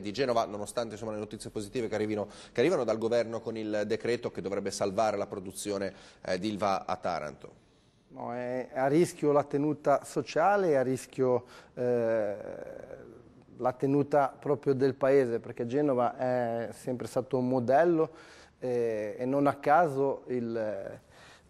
di Genova, nonostante insomma, le notizie positive che arrivano, che arrivano, dal governo con il decreto che dovrebbe salvare la produzione eh, di a Taranto. No, è a rischio la tenuta sociale, è a rischio eh, la tenuta proprio del paese, perché Genova è sempre stato un modello eh, e non a caso il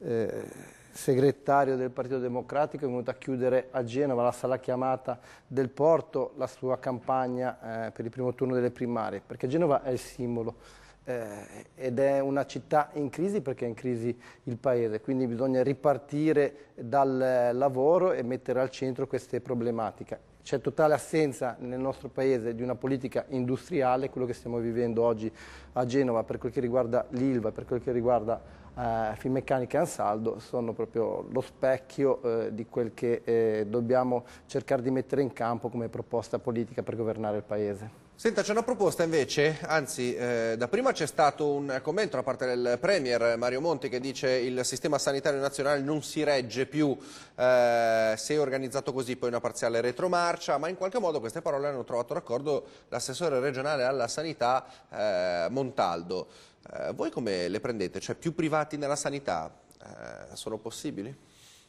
eh, segretario del Partito Democratico, è venuto a chiudere a Genova la sala chiamata del Porto, la sua campagna eh, per il primo turno delle primarie, perché Genova è il simbolo eh, ed è una città in crisi perché è in crisi il paese, quindi bisogna ripartire dal lavoro e mettere al centro queste problematiche. C'è totale assenza nel nostro paese di una politica industriale, quello che stiamo vivendo oggi a Genova per quel che riguarda l'Ilva, per quel che riguarda eh, Finmeccanica e Ansaldo sono proprio lo specchio eh, di quel che eh, dobbiamo cercare di mettere in campo come proposta politica per governare il Paese. Senta, c'è una proposta invece, anzi, eh, da prima c'è stato un commento da parte del Premier Mario Monti che dice che il sistema sanitario nazionale non si regge più eh, se è organizzato così, poi una parziale retromarcia, ma in qualche modo queste parole hanno trovato d'accordo l'assessore regionale alla sanità eh, Montaldo. Eh, voi come le prendete? Cioè più privati nella sanità eh, sono possibili?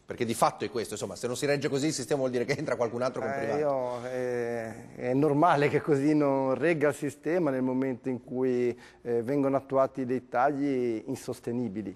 Perché di fatto è questo, insomma, se non si regge così il sistema vuol dire che entra qualcun altro con eh, privato. Io, eh, è normale che così non regga il sistema nel momento in cui vengono attuati dei tagli insostenibili.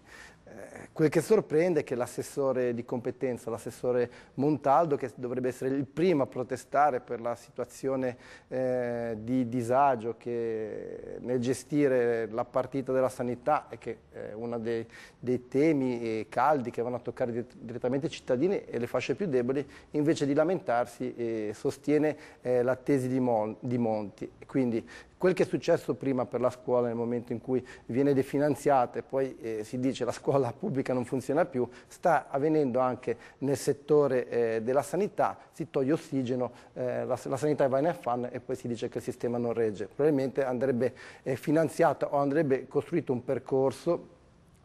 Eh, quel che sorprende è che l'assessore di competenza, l'assessore Montaldo, che dovrebbe essere il primo a protestare per la situazione eh, di disagio che nel gestire la partita della sanità e che è eh, uno dei, dei temi eh, caldi che vanno a toccare direttamente i cittadini e le fasce più deboli, invece di lamentarsi eh, sostiene eh, la tesi di, Mon di Monti. Quindi Quel che è successo prima per la scuola nel momento in cui viene definanziata e poi eh, si dice la scuola pubblica non funziona più, sta avvenendo anche nel settore eh, della sanità, si toglie ossigeno, eh, la, la, sanità va in affanno e poi si dice che il sistema non regge. Probabilmente andrebbe eh, finanziato o andrebbe costruito un percorso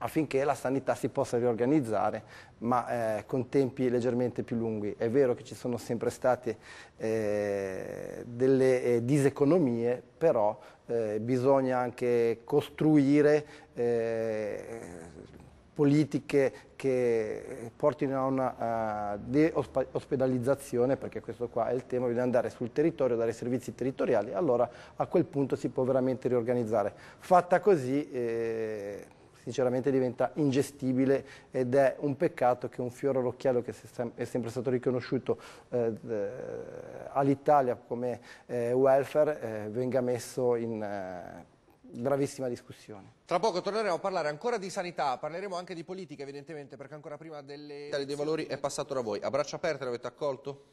affinché la sanità si possa riorganizzare, ma eh, con tempi leggermente più lunghi. È vero che ci sono sempre state eh, delle eh, diseconomie, però eh, bisogna anche costruire eh, politiche che portino a una uh, deospedalizzazione, perché questo qua è il tema, bisogna andare sul territorio, dare servizi territoriali, allora a quel punto si può veramente riorganizzare. Fatta così... Eh, sinceramente diventa ingestibile ed è un peccato che un fiore all'occhiello che è sempre stato riconosciuto eh, all'Italia come eh, welfare eh, venga messo in gravissima eh, discussione. Tra poco torneremo a parlare ancora di sanità, parleremo anche di politica evidentemente perché ancora prima delle... dei valori è passato da voi. A braccia aperte l'avete accolto?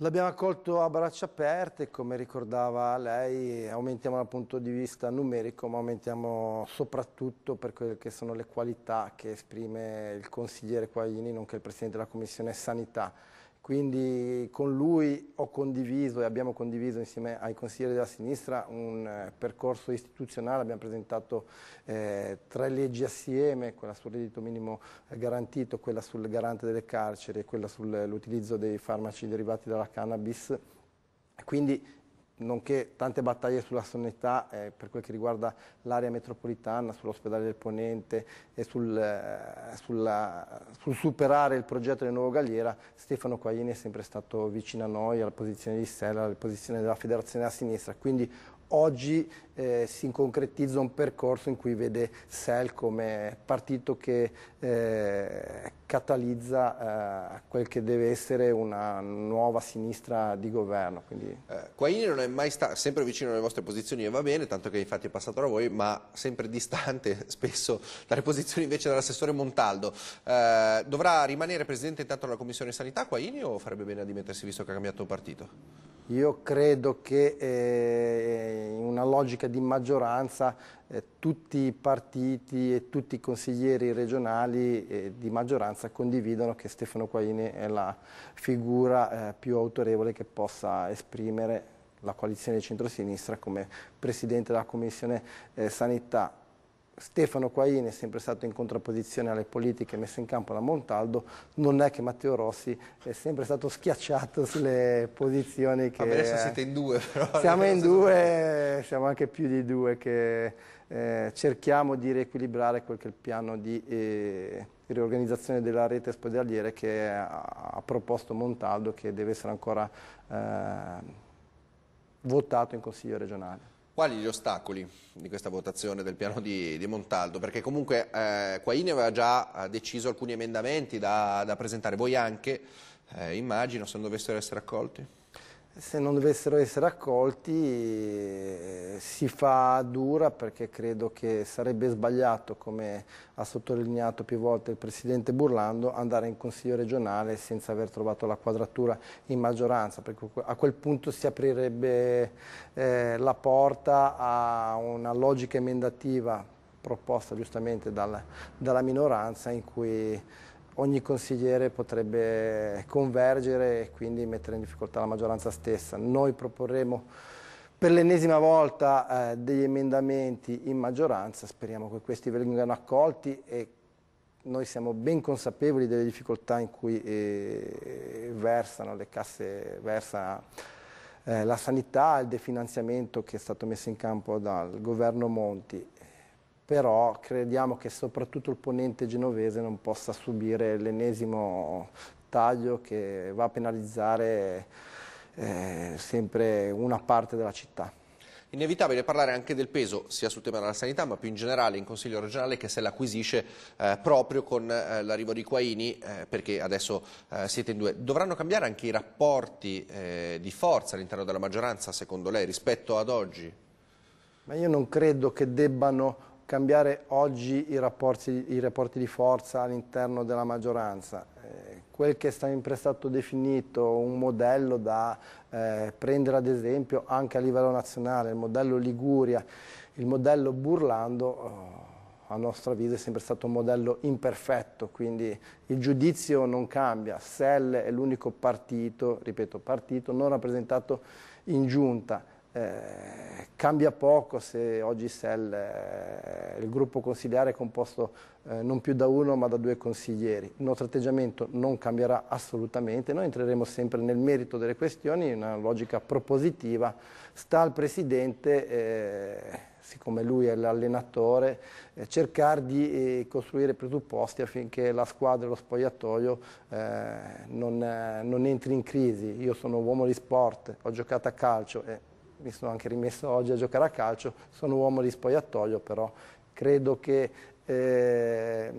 L'abbiamo accolto a braccia aperte, come ricordava lei, aumentiamo dal punto di vista numerico, ma aumentiamo soprattutto per quelle che sono le qualità che esprime il consigliere Quaglini, nonché il Presidente della Commissione Sanità quindi con lui ho condiviso e abbiamo condiviso insieme ai consiglieri della sinistra un eh, percorso istituzionale, abbiamo presentato eh, tre leggi assieme, quella sul reddito minimo eh, garantito, quella sul garante delle carceri e quella sull'utilizzo dei farmaci derivati dalla cannabis. Quindi nonché tante battaglie sulla sanità eh, per quel che riguarda l'area metropolitana, sull'ospedale del Ponente e sul, eh, sulla, sul, superare il progetto del nuovo Galliera, Stefano Quaglini è sempre stato vicino a noi, alla posizione di Sella, alla posizione della federazione a sinistra, quindi oggi eh, si concretizza un percorso in cui vede SEL come partito che eh, catalizza eh, quel che deve essere una nuova sinistra di governo. Quindi... Eh, Quaini non è mai stato, sempre vicino alle vostre posizioni e va bene, tanto che infatti è passato da voi, ma sempre distante spesso dalle posizioni invece dell'assessore Montaldo. Eh, dovrà rimanere presidente intanto della Commissione Sanità Quaini o farebbe bene a dimettersi visto che ha cambiato partito? Io credo che eh, in una logica anche di maggioranza eh, tutti i partiti e tutti i consiglieri regionali eh, di maggioranza condividono che Stefano Quaini è la figura eh, più autorevole che possa esprimere la coalizione di centrosinistra come Presidente della Commissione eh, Sanità Stefano Quaini è sempre stato in contrapposizione alle politiche messe in campo da Montaldo, non è che Matteo Rossi è sempre stato schiacciato sulle posizioni che... Vabbè, adesso siete in due però. Eh. Siamo in due, siamo anche più di due che eh, cerchiamo di riequilibrare quel che è il piano di eh, riorganizzazione della rete ospedaliere che ha, ha, proposto Montaldo che deve essere ancora eh, votato in Consiglio regionale. Quali gli ostacoli di questa votazione del piano di, di Montaldo? Perché comunque eh, Quaini aveva già eh, deciso alcuni emendamenti da, da presentare, voi anche, eh, immagino, se non dovessero essere accolti? se non dovessero essere accolti eh, si fa dura perché credo che sarebbe sbagliato, come ha sottolineato più volte il Presidente Burlando, andare in Consiglio regionale senza aver trovato la quadratura in maggioranza, perché a quel punto si aprirebbe eh, la porta a una logica emendativa proposta giustamente dalla, dalla minoranza in cui ogni consigliere potrebbe convergere e quindi mettere in difficoltà la maggioranza stessa. Noi proporremo per l'ennesima volta eh, degli emendamenti in maggioranza, speriamo che questi vengano accolti e noi siamo ben consapevoli delle difficoltà in cui eh, versano le casse, versa eh, la sanità, il definanziamento che è stato messo in campo dal governo Monti però crediamo che soprattutto il ponente genovese non possa subire l'ennesimo taglio che va a penalizzare eh, sempre una parte della città. Inevitabile parlare anche del peso sia sul tema della sanità ma più in generale in Consiglio regionale che se l'acquisisce eh, proprio con eh, l'arrivo di Quaini eh, perché adesso eh, siete in due. Dovranno cambiare anche i rapporti eh, di forza all'interno della maggioranza secondo lei rispetto ad oggi? Ma io non credo che debbano cambiare oggi i rapporti, i rapporti di forza all'interno della maggioranza. Eh, quel che è sempre stato definito un modello da eh, prendere ad esempio anche a livello nazionale, il modello Liguria, il modello Burlando, oh, a nostro avviso è sempre stato un modello imperfetto, quindi il giudizio non cambia, SEL è l'unico partito, ripeto partito, non rappresentato in giunta eh, cambia poco se oggi SEL, eh, il gruppo consigliare è composto eh, non più da uno ma da due consiglieri. Il nostro atteggiamento non cambierà assolutamente, noi entreremo sempre nel merito delle questioni in una logica propositiva. Sta al Presidente, eh, siccome lui è l'allenatore, eh, cercare di costruire presupposti affinché la squadra e lo spogliatoio non, non entri in crisi. Io sono uomo di sport, ho giocato a calcio. E, mi sono anche rimesso oggi a giocare a calcio, sono uomo di spogliatoio però credo che eh,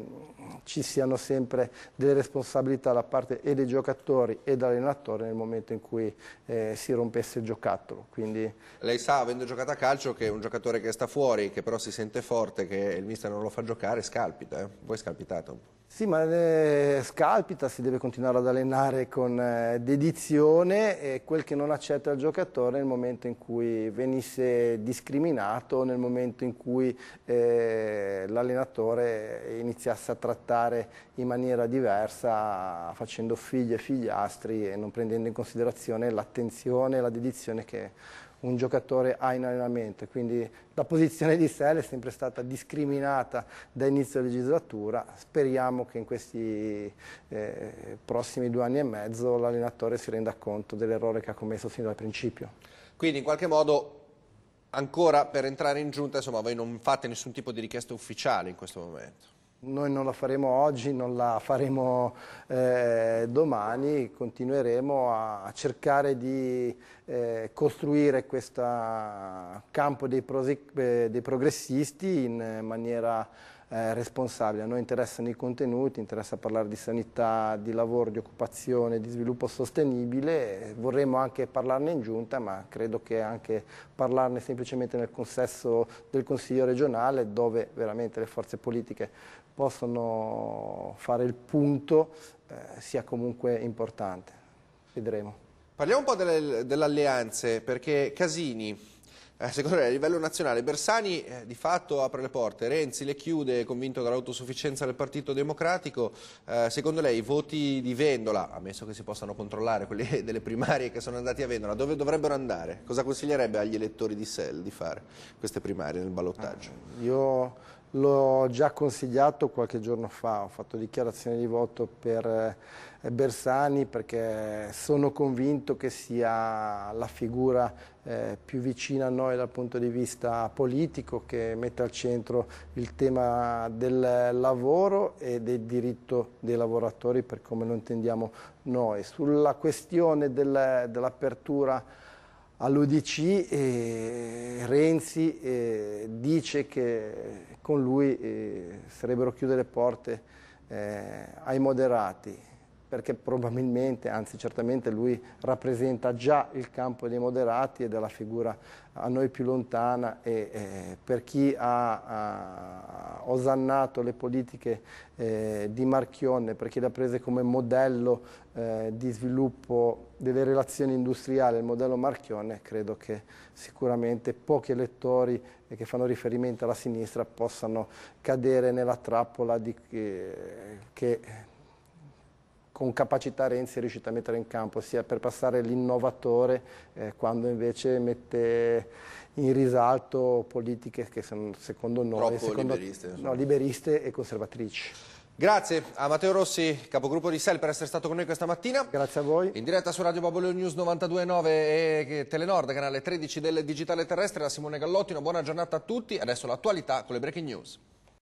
ci siano sempre delle responsabilità da parte e dei giocatori e dall'allenatore nel momento in cui eh, si rompesse il giocattolo. Quindi... Lei sa, avendo giocato a calcio, che un giocatore che sta fuori, che però si sente forte, che il mister non lo fa giocare, scalpita. Eh? Voi scalpitate un po'. Sì, ma eh, scalpita, si deve continuare ad allenare con eh, dedizione e quel che non accetta il giocatore nel momento in cui venisse discriminato, nel momento in cui eh, l'allenatore iniziasse a trattare in maniera diversa, facendo figli e figliastri e non prendendo in considerazione l'attenzione e la dedizione che un giocatore ha in allenamento. Quindi la posizione di Sele è sempre stata discriminata da inizio legislatura. Speriamo che in questi eh, prossimi due anni e mezzo l'allenatore si renda conto dell'errore che ha commesso sin dal principio. Quindi in qualche modo ancora per entrare in giunta, insomma, voi non fate nessun tipo di richiesta ufficiale in questo momento? Noi non la faremo oggi, non la faremo eh, domani, continueremo a, a cercare di eh, costruire questo campo dei, pro, eh, dei progressisti in maniera eh, responsabile. A noi interessano i contenuti, interessa parlare di sanità, di lavoro, di occupazione, di sviluppo sostenibile, vorremmo anche parlarne in giunta, ma credo che anche parlarne semplicemente nel consesso del Consiglio regionale, dove veramente le forze politiche possono fare il punto, eh, sia comunque importante. Vedremo. Parliamo un po' delle, delle alleanze, perché Casini eh, secondo lei a livello nazionale Bersani eh, di fatto apre le porte, Renzi le chiude, convinto dall'autosufficienza del Partito Democratico, eh, secondo lei i voti di Vendola, ammesso che si possano controllare quelli delle primarie che sono andati a Vendola, dove dovrebbero andare? Cosa consiglierebbe agli elettori di Sell di fare queste primarie nel ballottaggio? Io L'ho già consigliato qualche giorno fa, ho fatto dichiarazione di voto per eh, Bersani perché sono convinto che sia la figura eh, più vicina a noi dal punto di vista politico che mette al centro il tema del lavoro e del diritto dei lavoratori per come lo intendiamo noi. Sulla questione del, dell'apertura all'UDC e Renzi eh, dice che con lui eh, sarebbero chiuse le porte eh, ai moderati perché probabilmente, anzi certamente lui rappresenta già il campo dei moderati ed è la figura a noi più lontana e, e per chi ha, ha, osannato le politiche eh, di Marchionne, per chi le ha prese come modello eh, di sviluppo delle relazioni industriali, il modello Marchionne, credo che sicuramente pochi elettori che fanno riferimento alla sinistra possano cadere nella trappola di, eh, che con capacità Renzi è riuscito a mettere in campo, sia per passare l'innovatore eh, quando invece mette in risalto politiche che sono secondo noi secondo, liberiste, no, liberiste e conservatrici. Grazie a Matteo Rossi, capogruppo di SEL, per essere stato con noi questa mattina. Grazie a voi. In diretta su Radio Babolo News 92.9 e Telenord, canale 13 del Digitale Terrestre, da Simone Gallotti. Una buona giornata a tutti. Adesso l'attualità con le breaking news.